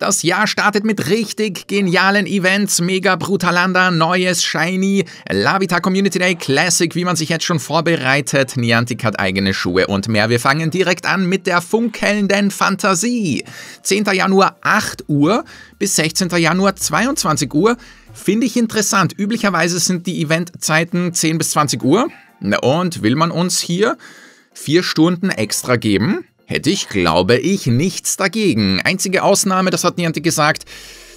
Das Jahr startet mit richtig genialen Events, Mega Brutalanda, neues Shiny, Lavita Community Day Classic, wie man sich jetzt schon vorbereitet, Niantic hat eigene Schuhe und mehr. Wir fangen direkt an mit der funkelnden Fantasie. 10. Januar 8 Uhr bis 16. Januar 22 Uhr. Finde ich interessant. Üblicherweise sind die Eventzeiten 10 bis 20 Uhr. Und will man uns hier vier Stunden extra geben? hätte ich, glaube ich, nichts dagegen. Einzige Ausnahme, das hat Niantic gesagt,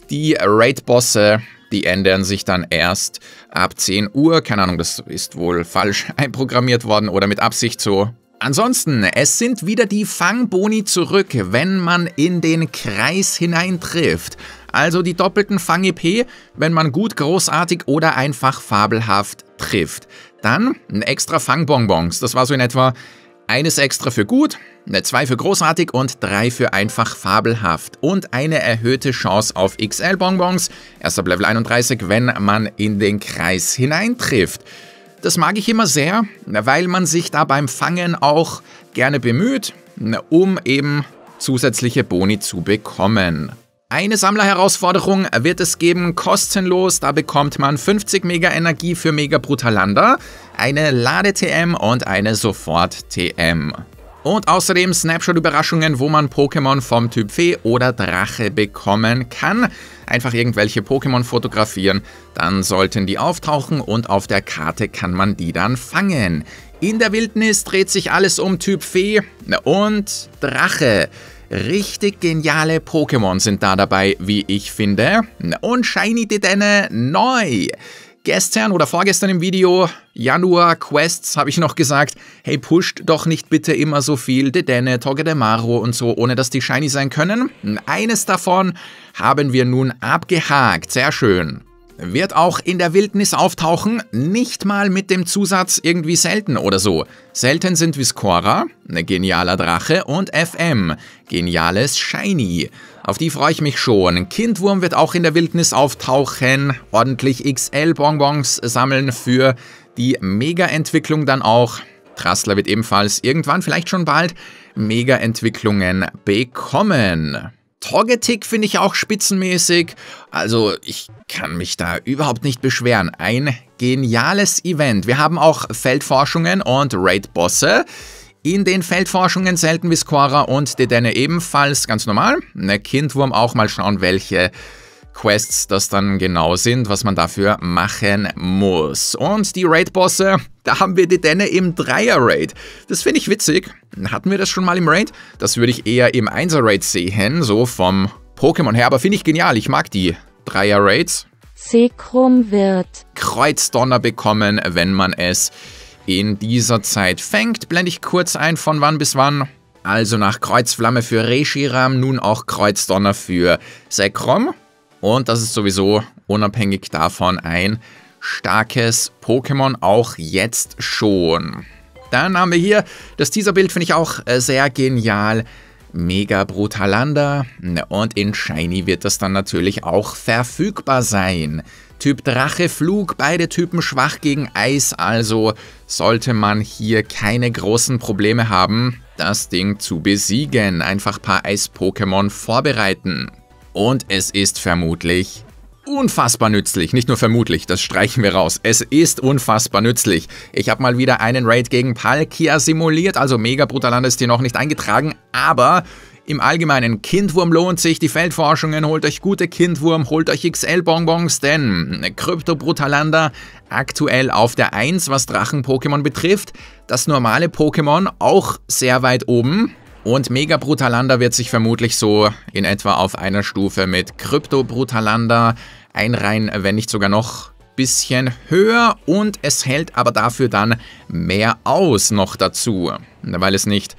die Raid-Bosse, die ändern sich dann erst ab 10 Uhr. Keine Ahnung, das ist wohl falsch einprogrammiert worden oder mit Absicht so. Ansonsten, es sind wieder die Fangboni zurück, wenn man in den Kreis hineintrifft. Also die doppelten Fang-EP, wenn man gut, großartig oder einfach fabelhaft trifft. Dann ein extra Fangbonbons. Das war so in etwa eines extra für gut, eine 2 für großartig und 3 für einfach fabelhaft. Und eine erhöhte Chance auf XL-Bonbons, erst ab Level 31, wenn man in den Kreis hineintrifft. Das mag ich immer sehr, weil man sich da beim Fangen auch gerne bemüht, um eben zusätzliche Boni zu bekommen. Eine Sammlerherausforderung wird es geben, kostenlos. Da bekommt man 50 Mega Energie für Mega Brutalander, eine Lade-TM und eine Sofort-TM. Und außerdem Snapshot-Überraschungen, wo man Pokémon vom Typ Fee oder Drache bekommen kann. Einfach irgendwelche Pokémon fotografieren, dann sollten die auftauchen und auf der Karte kann man die dann fangen. In der Wildnis dreht sich alles um Typ Fee und Drache. Richtig geniale Pokémon sind da dabei, wie ich finde. Und Shiny Dedenne neu. Gestern oder vorgestern im Video Januar Quests habe ich noch gesagt, hey pusht doch nicht bitte immer so viel Dedenne, Togedemaru und so, ohne dass die shiny sein können. Eines davon haben wir nun abgehakt. Sehr schön. Wird auch in der Wildnis auftauchen, nicht mal mit dem Zusatz irgendwie selten oder so. Selten sind Viscora, ne genialer Drache, und FM, geniales Shiny. Auf die freue ich mich schon. Kindwurm wird auch in der Wildnis auftauchen, ordentlich XL-Bonbons sammeln für die Mega-Entwicklung dann auch. Trassler wird ebenfalls irgendwann, vielleicht schon bald, Mega-Entwicklungen bekommen. Torgetic finde ich auch spitzenmäßig. Also ich kann mich da überhaupt nicht beschweren. Ein geniales Event. Wir haben auch Feldforschungen und Raid-Bosse. In den Feldforschungen selten Viscora und Dedenne ebenfalls ganz normal. Ne Kindwurm auch mal schauen, welche Quests das dann genau sind, was man dafür machen muss. Und die Raid-Bosse, da haben wir die Denne im Dreier-Raid. Das finde ich witzig. Hatten wir das schon mal im Raid? Das würde ich eher im Einser-Raid sehen, so vom Pokémon her. Aber finde ich genial, ich mag die Dreier-Raids. Zekrum wird Kreuzdonner bekommen, wenn man es in dieser Zeit fängt. Blende ich kurz ein, von wann bis wann. Also nach Kreuzflamme für Reshiram, nun auch Kreuzdonner für Sekrom. Und das ist sowieso unabhängig davon ein starkes Pokémon, auch jetzt schon. Dann haben wir hier das Teaserbild, finde ich auch äh, sehr genial. Mega Brutalander ne, und in Shiny wird das dann natürlich auch verfügbar sein. Typ Drache, Flug, beide Typen schwach gegen Eis, also sollte man hier keine großen Probleme haben, das Ding zu besiegen. Einfach paar Eis-Pokémon vorbereiten. Und es ist vermutlich unfassbar nützlich. Nicht nur vermutlich, das streichen wir raus. Es ist unfassbar nützlich. Ich habe mal wieder einen Raid gegen Palkia simuliert, also mega brutal ist hier noch nicht eingetragen, aber im Allgemeinen, Kindwurm lohnt sich, die Feldforschungen, holt euch gute Kindwurm, holt euch XL-Bonbons, denn Krypto Brutalander aktuell auf der 1, was Drachen-Pokémon betrifft, das normale Pokémon auch sehr weit oben, und Mega Brutalanda wird sich vermutlich so in etwa auf einer Stufe mit Krypto Brutalanda einreihen, wenn nicht sogar noch bisschen höher und es hält aber dafür dann mehr aus noch dazu, weil es nicht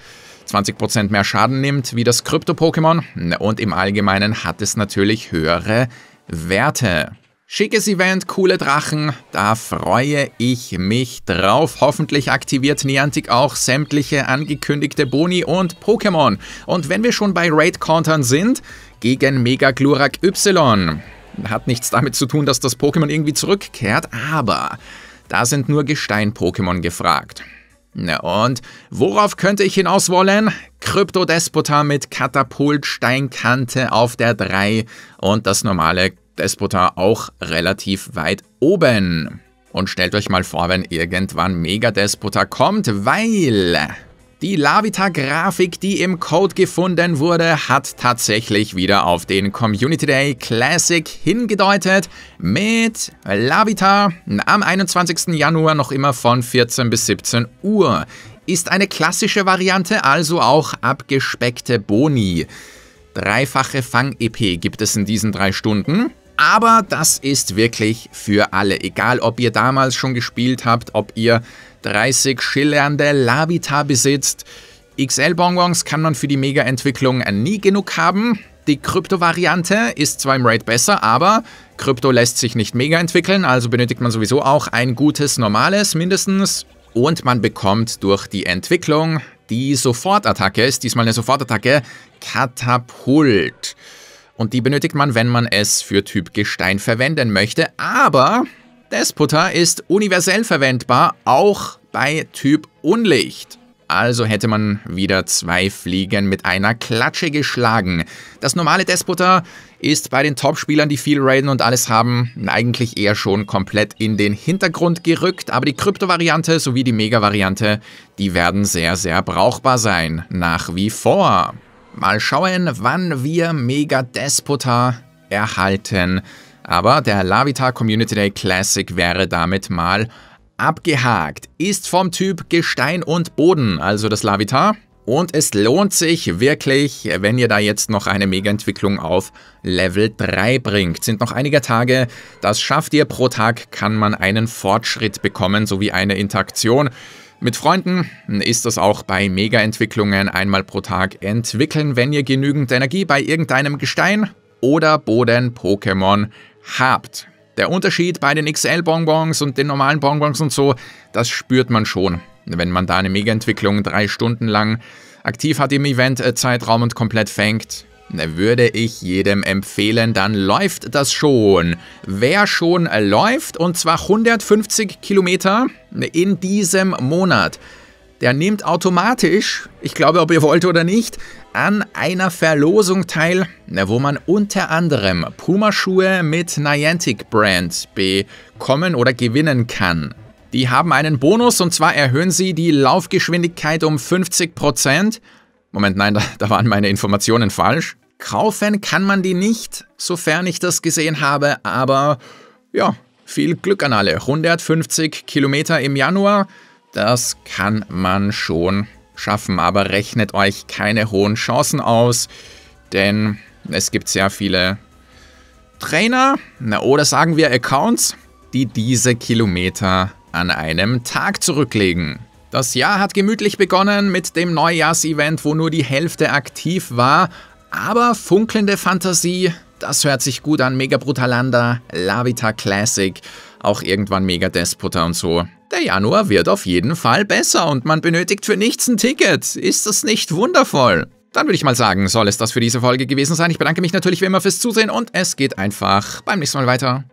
20% mehr Schaden nimmt wie das Krypto-Pokémon und im Allgemeinen hat es natürlich höhere Werte. Schickes Event, coole Drachen, da freue ich mich drauf. Hoffentlich aktiviert Niantic auch sämtliche angekündigte Boni und Pokémon. Und wenn wir schon bei Raid-Countern sind, gegen Mega Glurak Y. Hat nichts damit zu tun, dass das Pokémon irgendwie zurückkehrt, aber da sind nur Gestein-Pokémon gefragt. Na und worauf könnte ich hinaus wollen? Kryptodespota mit Katapultsteinkante auf der 3 und das normale Despota auch relativ weit oben. Und stellt euch mal vor, wenn irgendwann Mega Despota kommt, weil die Lavita-Grafik, die im Code gefunden wurde, hat tatsächlich wieder auf den Community Day Classic hingedeutet mit Lavita am 21. Januar noch immer von 14 bis 17 Uhr. Ist eine klassische Variante, also auch abgespeckte Boni. Dreifache Fang-EP gibt es in diesen drei Stunden. Aber das ist wirklich für alle. Egal, ob ihr damals schon gespielt habt, ob ihr 30 schillernde Lavita besitzt. XL-Bonbons kann man für die Mega-Entwicklung nie genug haben. Die Krypto-Variante ist zwar im Raid besser, aber Krypto lässt sich nicht mega entwickeln, also benötigt man sowieso auch ein gutes normales mindestens. Und man bekommt durch die Entwicklung die Sofortattacke, ist diesmal eine Sofortattacke, Katapult. Und die benötigt man, wenn man es für Typ Gestein verwenden möchte. Aber Despota ist universell verwendbar, auch bei Typ Unlicht. Also hätte man wieder zwei Fliegen mit einer Klatsche geschlagen. Das normale Despota ist bei den Topspielern, die viel raiden und alles haben, eigentlich eher schon komplett in den Hintergrund gerückt, aber die Krypto-Variante sowie die Mega-Variante, die werden sehr, sehr brauchbar sein, nach wie vor. Mal schauen, wann wir Mega Despota erhalten. Aber der Lavita Community Day Classic wäre damit mal abgehakt. Ist vom Typ Gestein und Boden, also das Lavita. Und es lohnt sich wirklich, wenn ihr da jetzt noch eine Mega-Entwicklung auf Level 3 bringt. Sind noch einige Tage, das schafft ihr pro Tag, kann man einen Fortschritt bekommen, sowie eine Interaktion. Mit Freunden ist das auch bei Mega-Entwicklungen einmal pro Tag entwickeln, wenn ihr genügend Energie bei irgendeinem Gestein oder Boden-Pokémon habt. Der Unterschied bei den XL-Bonbons und den normalen Bonbons und so, das spürt man schon. Wenn man da eine Mega-Entwicklung drei Stunden lang aktiv hat im Event-Zeitraum und komplett fängt, würde ich jedem empfehlen, dann läuft das schon. Wer schon läuft, und zwar 150 Kilometer in diesem Monat, der nimmt automatisch, ich glaube, ob ihr wollt oder nicht, an einer Verlosung teil, wo man unter anderem Pumaschuhe mit Niantic Brand bekommen oder gewinnen kann. Die haben einen Bonus und zwar erhöhen sie die Laufgeschwindigkeit um 50%. Moment, nein, da, da waren meine Informationen falsch. Kaufen kann man die nicht, sofern ich das gesehen habe, aber ja, viel Glück an alle. 150 Kilometer im Januar, das kann man schon schaffen, aber rechnet euch keine hohen Chancen aus, denn es gibt sehr viele Trainer oder sagen wir Accounts, die diese Kilometer an einem Tag zurücklegen. Das Jahr hat gemütlich begonnen mit dem Neujahrsevent, wo nur die Hälfte aktiv war, aber funkelnde Fantasie, das hört sich gut an. Mega Brutalanda, Lavita Classic, auch irgendwann Mega Despota und so. Der Januar wird auf jeden Fall besser und man benötigt für nichts ein Ticket. Ist das nicht wundervoll? Dann würde ich mal sagen, soll es das für diese Folge gewesen sein. Ich bedanke mich natürlich wie immer fürs Zusehen und es geht einfach beim nächsten Mal weiter.